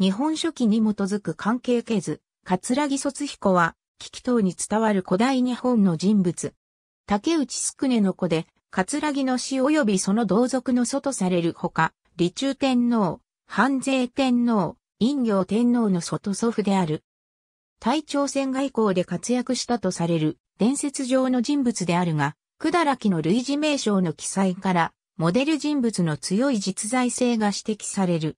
日本書紀に基づく関係系図、桂木卒彦は、危機等に伝わる古代日本の人物。竹内宿根の子で、桂木の死及びその同族の祖とされるほか、李中天皇、半税天皇、陰陽天皇の祖と祖父である。大朝鮮外交で活躍したとされる伝説上の人物であるが、くだらきの類似名称の記載から、モデル人物の強い実在性が指摘される。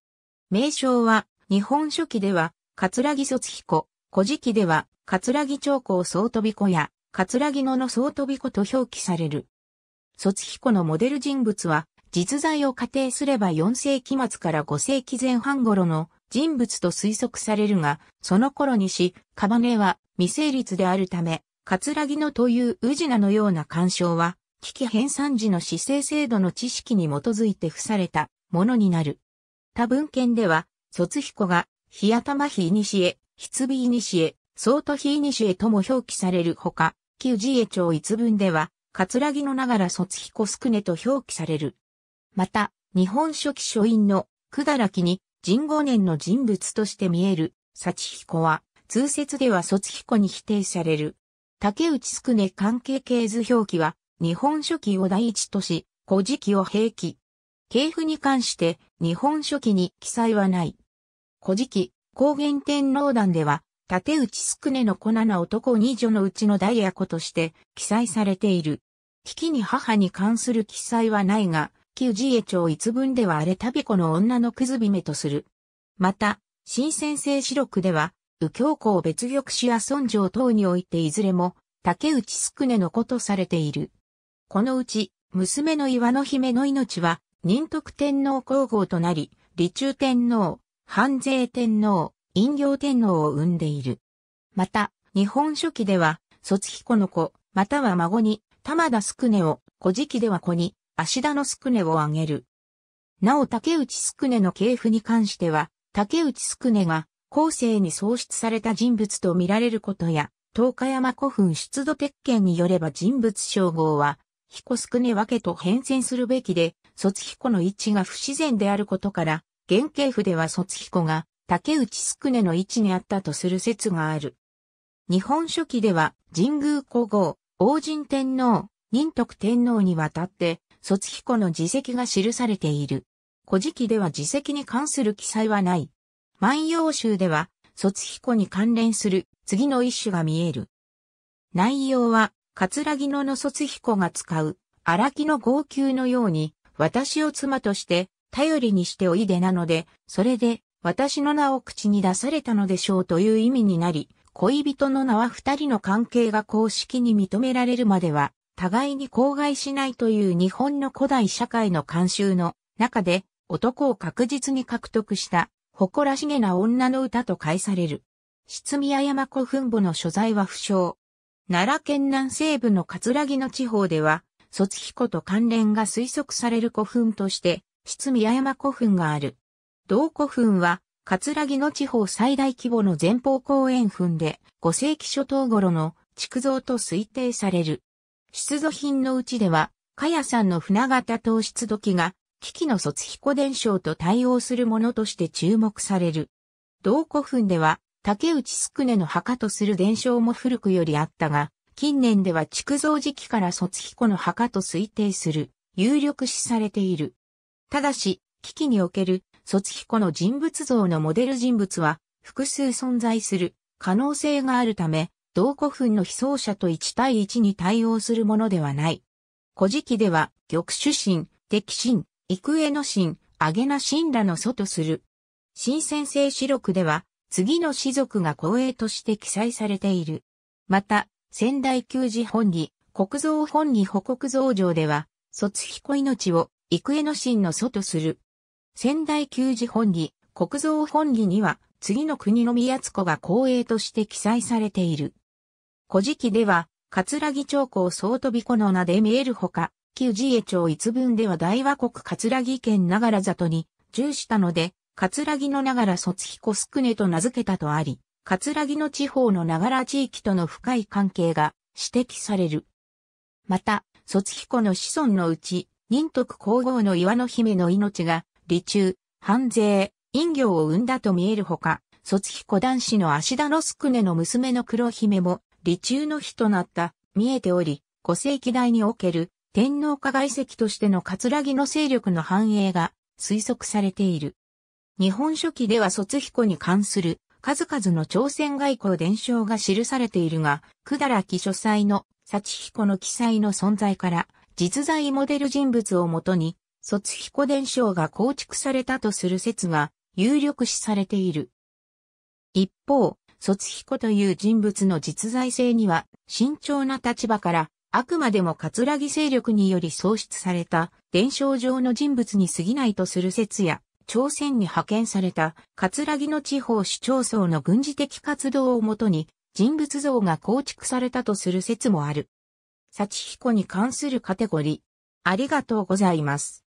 名称は、日本書紀では、葛城卒彦、古事記では、葛城長江総飛子や、葛城野の総飛子と表記される。卒彦のモデル人物は、実在を仮定すれば4世紀末から5世紀前半頃の人物と推測されるが、その頃にし、カバネは未成立であるため、葛城野という宇名のような干渉は、危機編纂時の姿勢制度の知識に基づいて付されたものになる。他文献では、卒彦が、日頭日西へ、ひいに西へ、相当日西へとも表記されるほか、旧寺江町一文では、葛城のながら卒彦すくねと表記される。また、日本書紀書院の、くだらきに、人五年の人物として見える、幸彦は、通説では卒彦に否定される。竹内すくね関係系図表記は、日本書紀を第一とし、古事記を平記。系譜に関して、日本書紀に記載はない。古事記、高原天皇団では、立内宿根の子七男二女のうちのダイヤ子として記載されている。危機に母に関する記載はないが、旧寺江町一文では荒れたびこの女のくずびめとする。また、新先生四録では、右京校別玉子や村城等においていずれも、竹内宿根の子とされている。このうち、娘の岩の姫の命は、仁徳天皇皇后となり、理中天皇、半税天皇、陰陽天皇を生んでいる。また、日本書紀では、卒彦の子、または孫に、玉田宿根を、古事記では子に、足田の宿根をあげる。なお竹内宿根の系譜に関しては、竹内宿根が、後世に創出された人物と見られることや、東海山古墳出土鉄拳によれば人物称号は、彦宿根分けと変遷するべきで、卒彦の位置が不自然であることから、原型譜では卒彦が竹内宿根の位置にあったとする説がある。日本書紀では神宮皇后、王神天皇、仁徳天皇にわたって卒彦の自責が記されている。古事記では自責に関する記載はない。万葉集では卒彦に関連する次の一種が見える。内容は、桂木野の卒彦が使う、荒木の号泣のように、私を妻として、頼りにしておいでなので、それで、私の名を口に出されたのでしょうという意味になり、恋人の名は二人の関係が公式に認められるまでは、互いに公害しないという日本の古代社会の慣習の中で、男を確実に獲得した、誇らしげな女の歌と解される。質宮山古墳墓の所在は不詳。奈良県南西部の葛城の地方では、卒彦と関連が推測される古墳として、質宮山古墳がある。同古墳は、葛城の地方最大規模の前方後円墳で、5世紀初頭頃の築造と推定される。出土品のうちでは、かやさんの船型等出土器が、危機の卒彦伝承と対応するものとして注目される。同古墳では、竹内宿ねの墓とする伝承も古くよりあったが、近年では築造時期から卒彦の墓と推定する、有力視されている。ただし、危機における、卒彦の人物像のモデル人物は、複数存在する可能性があるため、同古墳の被葬者と1対1に対応するものではない。古事記では、玉主神、敵神、幾重の神、あげな神らの祖とする。新先生史録では、次の士族が後衛として記載されている。また、仙台旧寺本義、国蔵本義保国蔵城では、卒彦命を幾重の神の祖とする。仙台旧寺本儀、国蔵本儀には、次の国の宮津子が公営として記載されている。古事記では、葛城町港総飛び子の名で見えるほか、旧寺江町一文では大和国葛城県ながら里に、従したので、葛城のながら卒彦すくねと名付けたとあり、葛城の地方のながら地域との深い関係が指摘される。また、卒彦の子孫のうち、仁徳皇后の岩の姫の命が、理中、反税、陰行を生んだと見えるほか、卒彦男子の足田ロスクネの娘の黒姫も、理中の日となった、見えており、五世紀代における、天皇下外籍としての葛城の勢力の繁栄が、推測されている。日本書紀では卒彦に関する、数々の朝鮮外交伝承が記されているが、くだらき書斎の幸彦の記載の存在から、実在モデル人物をもとに、卒彦伝承が構築されたとする説が有力視されている。一方、卒彦という人物の実在性には、慎重な立場から、あくまでも葛城勢力により創出された伝承上の人物に過ぎないとする説や、朝鮮に派遣された葛城の地方主張層の軍事的活動をもとに人物像が構築されたとする説もある。幸彦に関するカテゴリー。ありがとうございます。